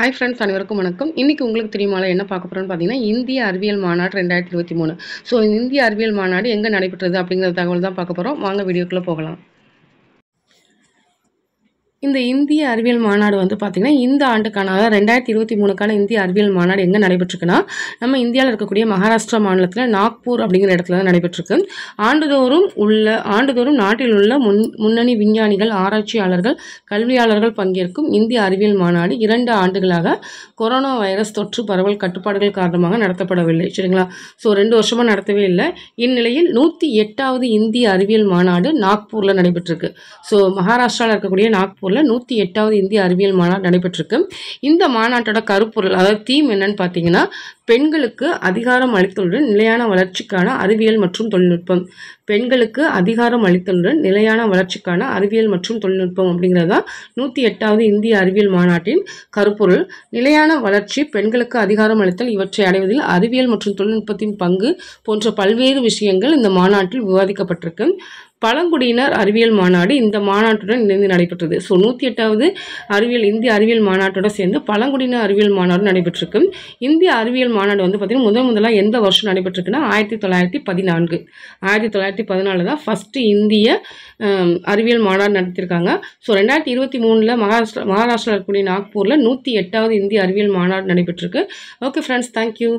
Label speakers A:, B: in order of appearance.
A: hi friends அனைவருக்கும் வணக்கம் இன்றைக்கி உங்களுக்கு தெரியுமா என்ன பார்க்க போகிறோன்னு பார்த்தீங்கன்னா இந்திய அறிவியல் மாநாடு ரெண்டாயிரத்தி இருபத்தி மூணு ஸோ இந்திய அறிவியல் மாநாடு எங்கே நடைபெற்றது அப்படிங்கிற தகவல் தான் பார்க்க போகிறோம் வாங்க வீடியோக்குள்ளே போகலாம் இந்த இந்திய அறிவியல் மாநாடு வந்து பார்த்திங்கன்னா இந்த ஆண்டுக்கான அதாவது ரெண்டாயிரத்தி இருபத்தி மூணுக்கான இந்திய அறிவியல் மாநாடு எங்கே நடைபெற்றிருக்குன்னா நம்ம இந்தியாவில் இருக்கக்கூடிய மகாராஷ்டிரா மாநிலத்தில் நாக்பூர் அப்படிங்கிற இடத்துல தான் நடைபெற்றிருக்கு ஆண்டுதோறும் உள்ள ஆண்டுதோறும் நாட்டில் உள்ள முன் முன்னணி விஞ்ஞானிகள் ஆராய்ச்சியாளர்கள் கல்வியாளர்கள் பங்கேற்கும் இந்திய அறிவியல் மாநாடு இரண்டு ஆண்டுகளாக கொரோனா வைரஸ் தொற்று பரவல் கட்டுப்பாடுகள் காரணமாக நடத்தப்படவில்லை சரிங்களா ஸோ ரெண்டு வருஷமாக நடத்தவே இல்லை இந்நிலையில் நூற்றி எட்டாவது இந்திய அறிவியல் மாநாடு நாக்பூரில் நடைபெற்றிருக்கு ஸோ மகாராஷ்டிராவில் இருக்கக்கூடிய நாக்பூர் சிங்கப்பூரில் நூற்றி எட்டாவது இந்திய அறிவியல் மாநாடு நடைபெற்றிருக்கு இந்த மாநாட்டோட கருப்பொருள் அதாவது தீம் என்னன்னு பார்த்தீங்கன்னா பெண்களுக்கு அதிகாரம் அளித்தலுடன் நிலையான வளர்ச்சிக்கான அறிவியல் மற்றும் தொழில்நுட்பம் பெண்களுக்கு அதிகாரம் அளித்தலுடன் நிலையான வளர்ச்சிக்கான அறிவியல் மற்றும் தொழில்நுட்பம் அப்படிங்கிறது தான் நூற்றி எட்டாவது இந்திய அறிவியல் மாநாட்டின் கருப்பொருள் நிலையான வளர்ச்சி பெண்களுக்கு அதிகாரம் அளித்தல் இவற்றை அடைவதில் அறிவியல் மற்றும் தொழில்நுட்பத்தின் பங்கு போன்ற பல்வேறு விஷயங்கள் இந்த மாநாட்டில் விவாதிக்கப்பட்டிருக்கு பழங்குடியினர் அறிவியல் மாநாடு இந்த மாநாட்டுடன் இணைந்து நடைபெற்றது ஸோ நூற்றி எட்டாவது அறிவியல் இந்திய அறிவியல் மாநாட்டோட சேர்ந்து பழங்குடியினர் அறிவியல் மாநாடு நடைபெற்றிருக்கு இந்திய அறிவியல் மாநாடு வந்து பார்த்திங்கன்னா முதன் முதலாக எந்த வருஷம் நடைபெற்றிருக்குன்னா ஆயிரத்தி தொள்ளாயிரத்தி பதினான்கு ஆயிரத்தி தொள்ளாயிரத்தி பதினாலு தான் ஃபஸ்ட்டு இந்திய அறிவியல் மாநாடு நடத்தியிருக்காங்க ஸோ ரெண்டாயிரத்தி இருபத்தி மூணில் மகாராஷ்டிரா மகாராஷ்டிரா இருக்கக்கூடிய நாக்பூரில் நூற்றி எட்டாவது இந்திய அறிவியல் மாநாடு நடைபெற்றிருக்கு ஓகே ஃப்ரெண்ட்ஸ் தேங்க்யூ